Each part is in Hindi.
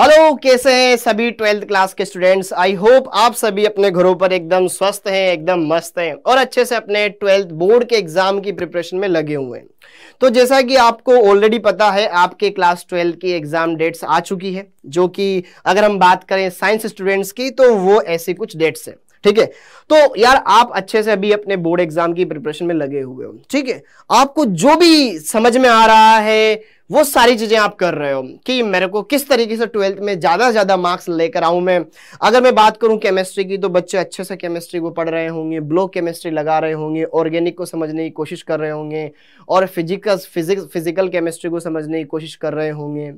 हेलो कैसे हैं सभी ट्वेल्थ क्लास के स्टूडेंट्स आई होप आप सभी अपने घरों पर एकदम स्वस्थ हैं एकदम मस्त हैं और अच्छे से अपने ट्वेल्थ बोर्ड के एग्जाम की प्रिपरेशन में लगे हुए हैं तो जैसा कि आपको ऑलरेडी पता है आपके क्लास ट्वेल्थ की एग्जाम डेट्स आ चुकी है जो कि अगर हम बात करें साइंस स्टूडेंट्स की तो वो ऐसी कुछ डेट्स हैं ठीक है तो यार आप अच्छे से अभी अपने बोर्ड एग्जाम की प्रिपरेशन में लगे हुए हो ठीक है आपको जो भी समझ में आ रहा है वो सारी चीजें आप कर रहे हो कि मेरे को किस तरीके से ट्वेल्थ में ज्यादा से ज्यादा मार्क्स लेकर आऊं मैं अगर मैं बात करूं केमिस्ट्री की तो बच्चे अच्छे से केमिस्ट्री को पढ़ रहे होंगे ब्लो केमिस्ट्री लगा रहे होंगे ऑर्गेनिक को समझने की कोशिश कर रहे होंगे और फिजिकल फिजिक्स फिजिकल केमिस्ट्री को समझने की कोशिश कर रहे होंगे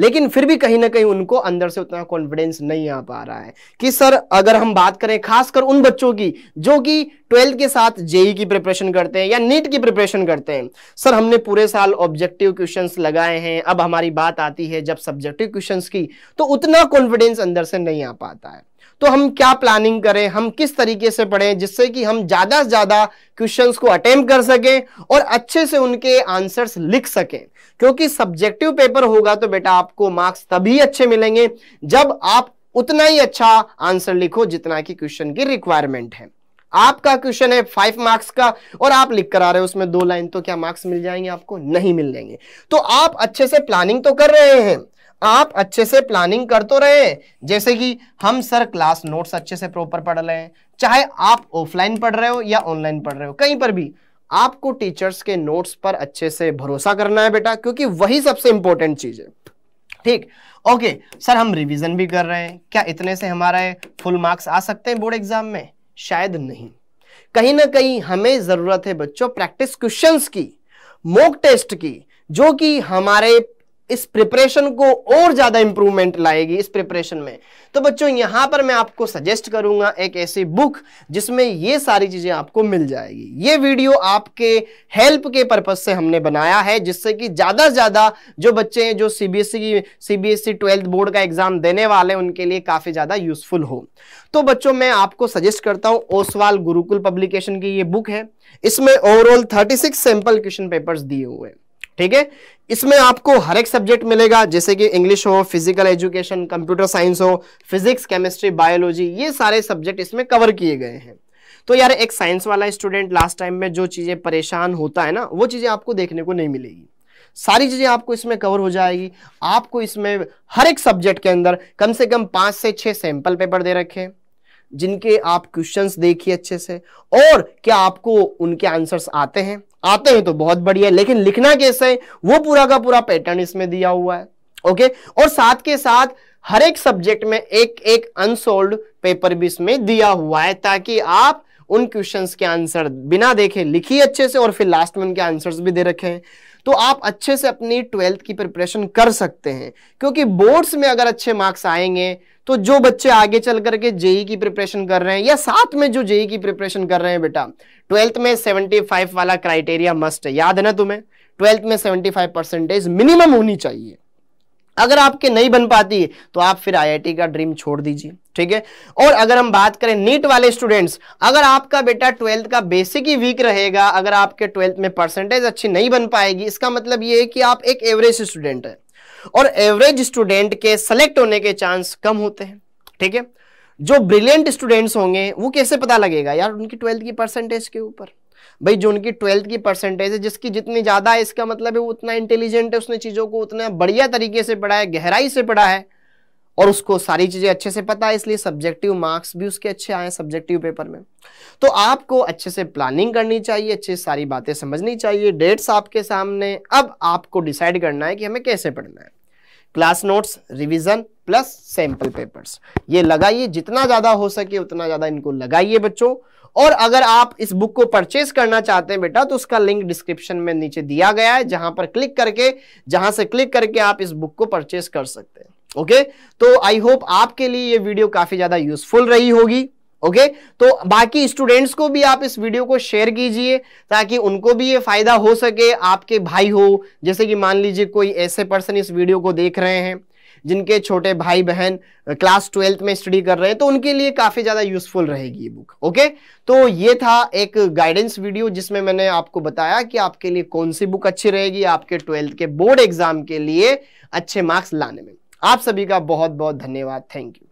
लेकिन फिर भी कहीं ना कहीं उनको अंदर से उतना कॉन्फिडेंस नहीं आ पा रहा है कि सर अगर हम बात करें खासकर उन बच्चों की जो कि ट्वेल्थ के साथ जेई e की प्रिपरेशन करते हैं या नीट e की प्रिपरेशन करते हैं सर हमने पूरे साल ऑब्जेक्टिव क्वेश्चन लगाए हैं अब हमारी बात आती है जब सब्जेक्टिव क्वेश्चन की तो उतना कॉन्फिडेंस अंदर से नहीं आ पाता है तो हम क्या प्लानिंग करें हम किस तरीके से पढ़ें जिससे कि हम ज़्यादा से ज़्यादा क्वेश्चंस को अटेम्प्ट कर सकें और अच्छे से उनके आंसर्स लिख सकें क्योंकि सब्जेक्टिव पेपर होगा तो बेटा आपको मार्क्स तभी अच्छे मिलेंगे जब आप उतना ही अच्छा आंसर लिखो जितना कि क्वेश्चन की रिक्वायरमेंट है आपका क्वेश्चन है फाइव मार्क्स का और आप लिख कर आ रहे हो उसमें दो लाइन तो क्या मार्क्स मिल जाएंगे आपको नहीं मिल जाएंगे तो आप अच्छे से प्लानिंग तो कर रहे हैं आप अच्छे से प्लानिंग कर तो रहे जैसे कि हम सर क्लास नोट्स अच्छे से प्रॉपर पढ़ रहे हैं चाहे आप ऑफलाइन पढ़ रहे हो या ऑनलाइन पढ़ रहे हो कहीं पर भी आपको टीचर्स के नोट्स पर अच्छे से भरोसा करना है बेटा क्योंकि वही सबसे इंपॉर्टेंट चीज है ठीक ओके सर हम रिवीजन भी कर रहे हैं क्या इतने से हमारे फुल मार्क्स आ सकते हैं बोर्ड एग्जाम में शायद नहीं कहीं ना कहीं हमें जरूरत है बच्चों प्रैक्टिस क्वेश्चंस की मॉक टेस्ट की जो कि हमारे इस प्रिपरेशन को और ज़्यादा इंप्रूवमेंट लाएगी इस प्रिपरेशन में तो बच्चों यहां पर मैं आपको सजेस्ट करूंगा एक ऐसी बुक जिसमें ये सारी चीज़ें आपको मिल जाएगी ये वीडियो आपके हेल्प के पर्पज़ से हमने बनाया है जिससे कि ज़्यादा से ज़्यादा जो बच्चे हैं जो सीबीएसई e की सीबीएसई ट्वेल्थ बोर्ड का एग्ज़ाम देने वाले हैं उनके लिए काफ़ी ज़्यादा यूज़फुल हो तो बच्चों मैं आपको सजेस्ट करता हूं ओसवाल गुरुकुल पब्लिकेशन की ये बुक है इसमें overall thirty six sample question papers दिए हुए हैं ठीक है इसमें आपको हर एक सब्जेक्ट मिलेगा जैसे कि इंग्लिश हो फिजिकल एजुकेशन कंप्यूटर साइंस हो फिजिक्स केमिस्ट्री बायोलॉजी ये सारे सब्जेक्ट इसमें कवर किए गए हैं तो यार एक साइंस वाला स्टूडेंट लास्ट टाइम में जो चीज़ें परेशान होता है ना वो चीज़ें आपको देखने को नहीं मिलेगी सारी चीज़ें आपको इसमें कवर हो जाएगी आपको इसमें हर एक सब्जेक्ट के अंदर कम से कम पाँच से छः सैंपल पेपर दे रखे हैं जिनके आप क्वेश्चंस देखिए अच्छे से और क्या आपको उनके आंसर्स आते हैं आते हैं तो बहुत बढ़िया लेकिन लिखना कैसे है वो पूरा का पूरा पैटर्न इसमें दिया हुआ है ओके और साथ के साथ हर एक सब्जेक्ट में एक एक अनसोल्ड पेपर भी इसमें दिया हुआ है ताकि आप उन क्वेश्चन के आंसर बिना देखे लिखी अच्छे से और फिर लास्ट में उनके आंसर भी दे रखे हैं तो आप अच्छे से अपनी ट्वेल्थ की प्रिपरेशन कर सकते हैं क्योंकि बोर्ड्स में अगर अच्छे मार्क्स आएंगे तो जो बच्चे आगे चल करके जेई e की प्रिपरेशन कर रहे हैं या साथ में जो जेई e की प्रिपरेशन कर रहे हैं बेटा ट्वेल्थ में 75 वाला क्राइटेरिया मस्ट है याद है ना तुम्हें ट्वेल्थ में 75 परसेंटेज मिनिमम होनी चाहिए अगर आपके नहीं बन पाती तो आप फिर आई का ड्रीम छोड़ दीजिए ठीक है और अगर हम बात करें नीट वाले स्टूडेंट्स अगर आपका बेटा ट्वेल्थ का बेसिक ही वीक रहेगा अगर आपके ट्वेल्थ में परसेंटेज अच्छी नहीं बन पाएगी इसका मतलब ये है कि आप एक एवरेज स्टूडेंट है और एवरेज स्टूडेंट के सेलेक्ट होने के चांस कम होते हैं ठीक है जो ब्रिलियंट स्टूडेंट्स होंगे वो कैसे पता लगेगा यार उनकी ट्वेल्थ की परसेंटेज के ऊपर भाई जो उनकी ट्वेल्थ की परसेंटेज है जिसकी जितनी ज़्यादा है इसका मतलब है वो उतना इंटेलिजेंट है उसने चीज़ों को उतना बढ़िया तरीके से पढ़ा है गहराई से पढ़ा है और उसको सारी चीज़ें अच्छे से पता है इसलिए सब्जेक्टिव मार्क्स भी उसके अच्छे आए सब्जेक्टिव पेपर में तो आपको अच्छे से प्लानिंग करनी चाहिए अच्छे से सारी बातें समझनी चाहिए डेट्स आपके सामने अब आपको डिसाइड करना है कि हमें कैसे पढ़ना है class notes revision plus sample papers ये लगाइए जितना ज़्यादा हो सके उतना ज़्यादा इनको लगाइए बच्चों और अगर आप इस बुक को परचेस करना चाहते हैं बेटा तो उसका लिंक डिस्क्रिप्शन में नीचे दिया गया है जहां पर क्लिक करके जहां से क्लिक करके आप इस बुक को परचेस कर सकते हैं ओके तो आई होप आपके लिए ये वीडियो काफी ज्यादा यूजफुल रही होगी ओके okay? तो बाकी स्टूडेंट्स को भी आप इस वीडियो को शेयर कीजिए ताकि उनको भी ये फायदा हो सके आपके भाई हो जैसे कि मान लीजिए कोई ऐसे पर्सन इस वीडियो को देख रहे हैं जिनके छोटे भाई बहन क्लास ट्वेल्थ में स्टडी कर रहे हैं तो उनके लिए काफ़ी ज़्यादा यूजफुल रहेगी ये बुक ओके तो ये था एक गाइडेंस वीडियो जिसमें मैंने आपको बताया कि आपके लिए कौन सी बुक अच्छी रहेगी आपके ट्वेल्थ के बोर्ड एग्जाम के लिए अच्छे मार्क्स लाने में आप सभी का बहुत बहुत धन्यवाद थैंक यू